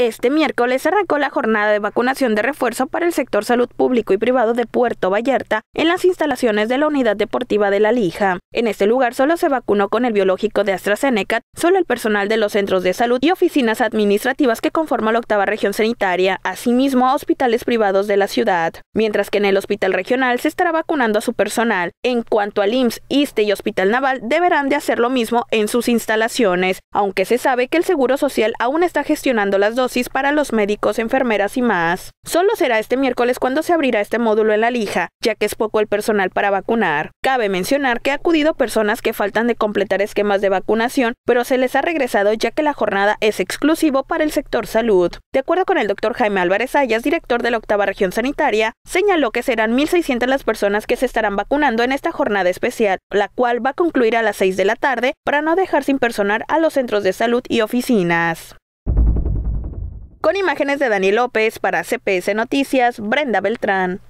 Este miércoles arrancó la jornada de vacunación de refuerzo para el sector salud público y privado de Puerto Vallarta en las instalaciones de la Unidad Deportiva de la Lija. En este lugar solo se vacunó con el biológico de AstraZeneca, solo el personal de los centros de salud y oficinas administrativas que conforman la octava región sanitaria, asimismo a hospitales privados de la ciudad, mientras que en el hospital regional se estará vacunando a su personal. En cuanto al IMSS, ISTE y Hospital Naval deberán de hacer lo mismo en sus instalaciones, aunque se sabe que el Seguro Social aún está gestionando las dos para los médicos, enfermeras y más. Solo será este miércoles cuando se abrirá este módulo en la lija, ya que es poco el personal para vacunar. Cabe mencionar que ha acudido personas que faltan de completar esquemas de vacunación, pero se les ha regresado ya que la jornada es exclusivo para el sector salud. De acuerdo con el doctor Jaime Álvarez Ayas, director de la octava región sanitaria, señaló que serán 1.600 las personas que se estarán vacunando en esta jornada especial, la cual va a concluir a las 6 de la tarde para no dejar sin personal a los centros de salud y oficinas. Con imágenes de Dani López para CPS Noticias, Brenda Beltrán.